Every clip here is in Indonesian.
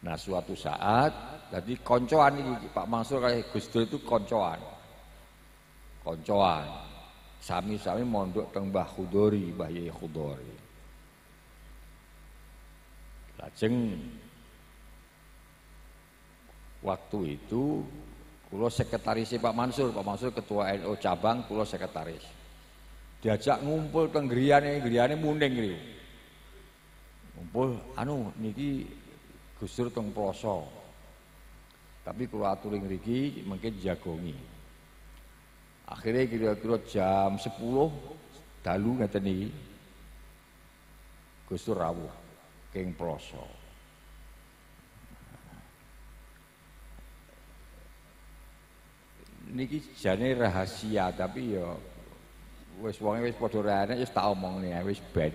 Nah suatu saat jadi koncoan ini Pak Mansur kayak Gus Dur itu koncoan. Koncoan. Sami-sami mondok teng Mbah Khudori, Mbah Yai Lajeng waktu itu kulo sekretaris Pak Mansur, Pak Mansur ketua NU NO cabang, kulo sekretaris. Diajak ngumpul teng griyane, griyane muning ngriku. Ngumpul anu niki Gusur tong ploso. Tapi kalau aturin riki mungkin jagongi. Akhirnya kira-kira jam 10 dalu ngeten ini Gusur rawuh keng ploso. Niki jane rahasia tapi ya wis wonge wis padha rene wis tak omongne wis ben.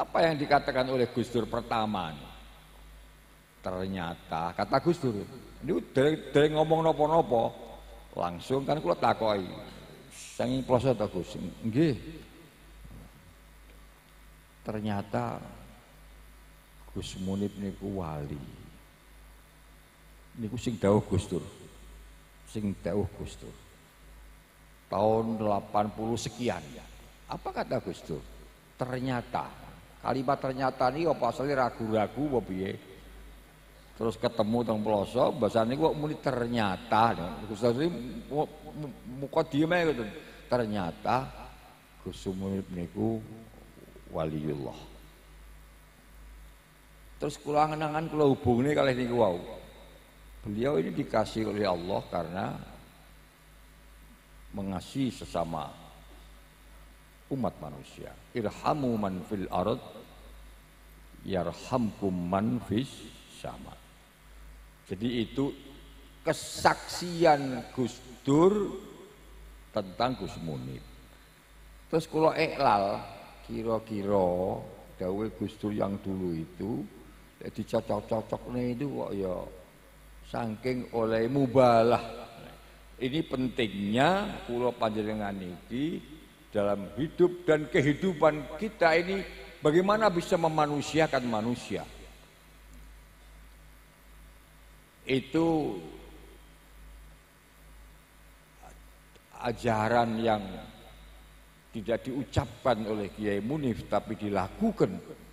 Apa yang dikatakan oleh Gus Dur pertama? Ternyata kata Gus Dur, ini udah dari ngomong nopo-nopo langsung kan kula takoi. sengi proses ta Gus? Nggih. Ternyata Gus Munib niku wali. ini sing dawuh Gus Dur. Sing dawuh Gus Dur. Tahun 80 sekian ya. Apa kata Gus Dur? Ternyata kalimat ternyata ini apa asli ragu-ragu apa terus ketemu pelosok bahasa ini kok muni ternyata Gus Sasri muka diem ae gitu ternyata Gus Sumunip niku waliullah terus kurang ngenangan kalau ini kali niku wow beliau ini dikasih oleh Allah karena mengasihi sesama umat manusia. Irhamu man fil arad yarhamkum man fis sama. Jadi itu kesaksian Gus Dur tentang Gus Munib. Terus kalau iklal kira-kira dawe Gus Dur yang dulu itu dicocok-cocoknya itu kok ya saking oleh mubalah. Ini pentingnya pulau panjenengan ini dalam hidup dan kehidupan kita ini bagaimana bisa memanusiakan manusia itu ajaran yang tidak diucapkan oleh Kiai Munif tapi dilakukan